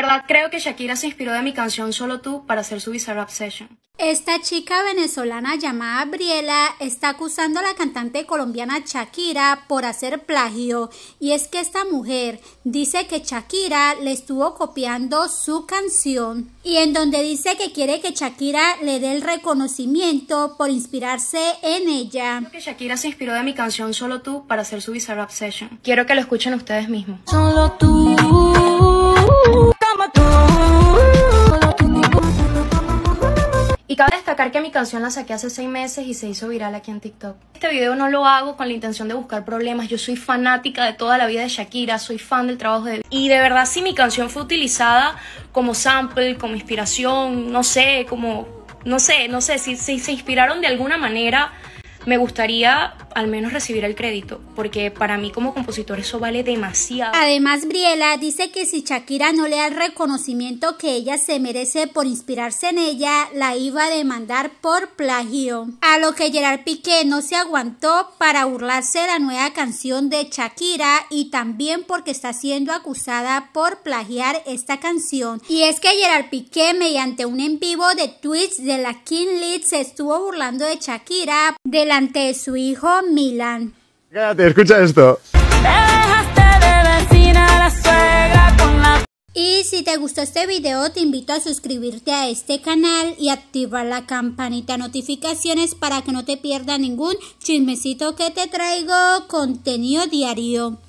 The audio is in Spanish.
¿Verdad? Creo que Shakira se inspiró de mi canción Solo tú para hacer su Bizarrap obsession. Esta chica venezolana llamada Briela está acusando a la cantante colombiana Shakira por hacer plagio. Y es que esta mujer dice que Shakira le estuvo copiando su canción. Y en donde dice que quiere que Shakira le dé el reconocimiento por inspirarse en ella. Creo que Shakira se inspiró de mi canción Solo tú para hacer su Bizarrap Session. Quiero que lo escuchen ustedes mismos. Solo tú. destacar que mi canción la saqué hace seis meses y se hizo viral aquí en TikTok. Este video no lo hago con la intención de buscar problemas. Yo soy fanática de toda la vida de Shakira, soy fan del trabajo de... Y de verdad, si mi canción fue utilizada como sample, como inspiración, no sé, como... No sé, no sé, si se inspiraron de alguna manera me gustaría al menos recibir el crédito, porque para mí como compositor eso vale demasiado. Además, Briela dice que si Shakira no le da el reconocimiento que ella se merece por inspirarse en ella, la iba a demandar por plagio. A lo que Gerard Piqué no se aguantó para burlarse de la nueva canción de Shakira y también porque está siendo acusada por plagiar esta canción. Y es que Gerard Piqué mediante un en vivo de tweets de la King Lead se estuvo burlando de Shakira delante de su hijo Milan. Quédate, escucha esto. Y si te gustó este video, te invito a suscribirte a este canal y activar la campanita de notificaciones para que no te pierdas ningún chismecito que te traigo contenido diario.